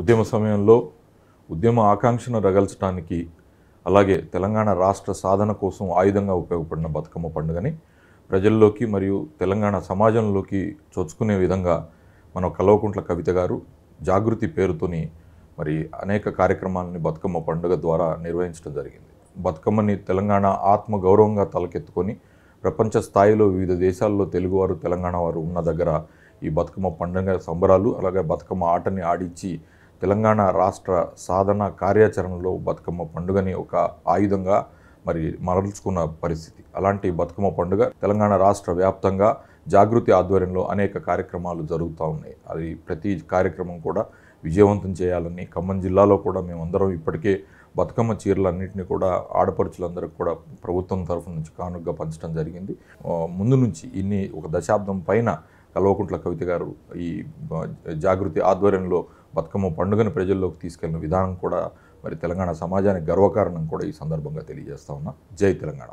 ఉద్యమ సమయంలో ఉద్యమ ఆకాంక్షను రగల్చడానికి అలాగే తెలంగాణ రాష్ట్ర సాధన కోసం ఆయుధంగా ఉపయోగపడిన బతుకమ్మ పండుగని ప్రజల్లోకి మరియు తెలంగాణ సమాజంలోకి చొచ్చుకునే విధంగా మన కల్వకుంట్ల కవిత గారు జాగృతి పేరుతోని మరి అనేక కార్యక్రమాలని బతుకమ్మ పండుగ ద్వారా నిర్వహించడం జరిగింది బతుకమ్మని తెలంగాణ ఆత్మ గౌరవంగా తలకెత్తుకొని ప్రపంచ స్థాయిలో వివిధ దేశాల్లో తెలుగువారు తెలంగాణ వారు ఉన్న దగ్గర ఈ బతుకమ్మ పండుగ సంబరాలు అలాగే బతుకమ్మ ఆటని ఆడించి తెలంగాణ రాష్ట్ర సాధన కార్యాచరణలో బతుకమ్మ పండుగని ఒక ఆయుధంగా మరి మరల్చుకున్న పరిస్థితి అలాంటి బతుకమ్మ పండుగ తెలంగాణ రాష్ట్ర వ్యాప్తంగా జాగృతి ఆధ్వర్యంలో అనేక కార్యక్రమాలు జరుగుతూ ఉన్నాయి అది ప్రతి కార్యక్రమం కూడా విజయవంతం చేయాలని ఖమ్మం జిల్లాలో కూడా మేమందరం ఇప్పటికే బతుకమ్మ చీరలన్నింటినీ కూడా ఆడపడుచులందరికీ కూడా ప్రభుత్వం తరఫు నుంచి కానుగ్గా పంచడం జరిగింది ముందు నుంచి ఇన్ని ఒక దశాబ్దం పైన కల్వకుంట్ల కవిత గారు ఈ జాగృతి ఆధ్వర్యంలో బతుకమ్మ పండుగను ప్రజల్లోకి తీసుకెళ్లిన విధానం కూడా మరి తెలంగాణ సమాజానికి గర్వకారణం కూడా ఈ సందర్భంగా తెలియజేస్తా ఉన్నా జై తెలంగాణ